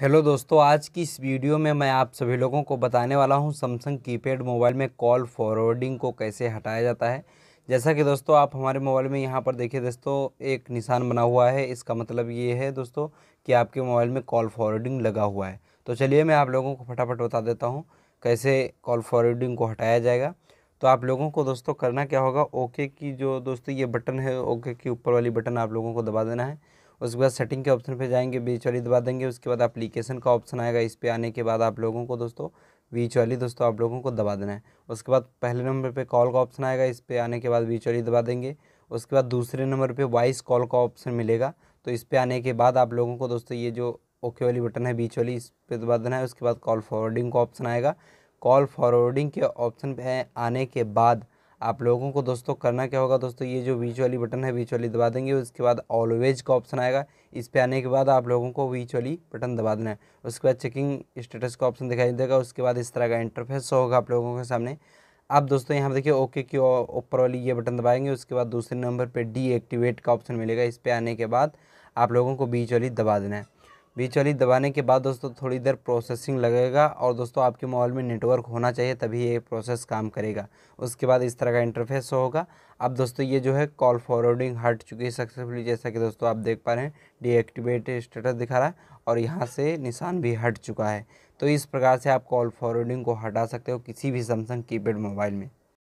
hello दोस्तों आज की इस वीडियो में मैं आप सभी लोगों को बताने वाला हूं सैमसंग कीपैड मोबाइल में कॉल फॉरवर्डिंग को कैसे हटाया जाता है जैसा कि दोस्तों आप हमारे मोबाइल में यहां पर देखिए दोस्तों एक निशान बना हुआ है इसका मतलब ये है दोस्तों कि आपके मोबाइल में कॉल फॉरवर्डिंग लगा हुआ है तो चलिए मैं आप लोगों को फटाफट बता देता हूँ कैसे कॉल फॉरवर्डिंग को हटाया जाएगा तो आप लोगों को दोस्तों करना क्या होगा ओके की जो दोस्तों ये बटन है ओके की ऊपर वाली बटन आप लोगों को दबा देना है उसके बाद सेटिंग के ऑप्शन पे जाएंगे बीच वाली दबा देंगे उसके बाद एप्लीकेशन का ऑप्शन आएगा इस पर आने के बाद आप लोगों को दोस्तों बीच वाली दोस्तों आप लोगों को दबा देना है उसके बाद पहले नंबर पर कॉल का ऑप्शन आएगा इस पर आने के बाद बीच वाली दबा देंगे उसके बाद दूसरे नंबर पर वॉइस कॉल का ऑप्शन मिलेगा तो इस पर आने के बाद आप लोगों को दोस्तों ये जो ओके वाली बटन है बीच वाली इस पर दबा देना है उसके बाद कॉल फॉरवर्डिंग का ऑप्शन आएगा कॉल फॉरवर्डिंग के ऑप्शन पे आने के बाद आप लोगों को दोस्तों करना क्या होगा दोस्तों ये जो बीच वाली बटन है बीच वाली दबा देंगे उसके बाद ऑलवेज का ऑप्शन आएगा इस पर आने के बाद आप लोगों को बीच वाली बटन दबा देना है उसके बाद चेकिंग स्टेटस का ऑप्शन दिखाई देगा उसके बाद इस तरह का इंटरफेस होगा आप लोगों के सामने आप दोस्तों यहाँ देखिए ओके की ऊपर वाली ये बटन दबाएंगे उसके बाद दूसरे नंबर पर डीएक्टिवेट का ऑप्शन मिलेगा इस पर आने के बाद आप लोगों को बीच वाली दबा देना है बीच वाली दबाने के बाद दोस्तों थोड़ी देर प्रोसेसिंग लगेगा और दोस्तों आपके मोबाइल में नेटवर्क होना चाहिए तभी ये प्रोसेस काम करेगा उसके बाद इस तरह का इंटरफेस होगा अब दोस्तों ये जो है कॉल फॉरवर्डिंग हट चुकी है सक्सेसफुली जैसा कि दोस्तों आप देख पा रहे हैं डीएक्टिवेट स्टेटस दिखा रहा है और यहाँ से निशान भी हट चुका है तो इस प्रकार से आप कॉल फॉरवर्डिंग को हटा सकते हो किसी भी सैमसंग कीपैड मोबाइल में